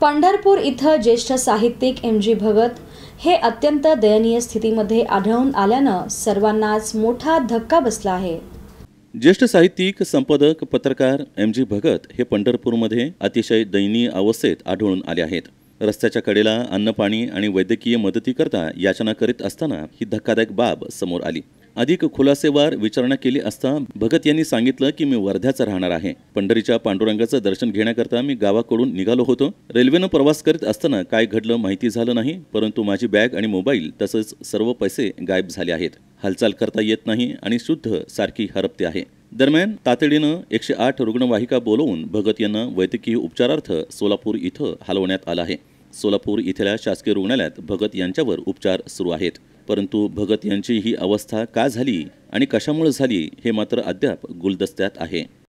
पंढरपूर इथं ज्येष्ठ साहित्यिक एम जी भगत हे अत्यंत दयनीय स्थितीमध्ये आढळून आल्यानं सर्वांनाच मोठा धक्का बसला आहे ज्येष्ठ साहित्यिक संपादक पत्रकार एम जी भगत हे पंढरपूरमध्ये अतिशय दयनीय अवस्थेत आढळून आले आहेत रस्त्याच्या कडेला अन्नपाणी आणि वैद्यकीय मदतीकरता याचना करीत असताना ही धक्कादायक बाब समोर आली अधिक खुलासेवार विचारणा केली असता भगत यांनी सांगितलं की मी वर्ध्याचा राहणार आहे पंढरीच्या पांडुरंगाचं दर्शन घेण्याकरता मी गावाकडून निघालो होतो रेल्वेनं प्रवास करीत असताना काय घडलं माहिती झालं नाही परंतु माझी बॅग आणि मोबाईल तसंच सर्व पैसे गायब झाले आहेत हालचाल करता येत नाही आणि शुद्ध सारखी हरपते आहे दरम्यान तातडीनं एकशे आठ रुग्णवाहिका बोलवून भगत यांना वैद्यकीय उपचारार्थ सोलापूर इथं हलवण्यात आलं आहे सोलापूर इथल्या शासकीय रुग्णालयात भगत यांच्यावर उपचार सुरू आहेत परंतु भगत यांची ही अवस्था का झाली आणि कशामुळे झाली हे मात्र अद्याप गुलदस्त्यात आहे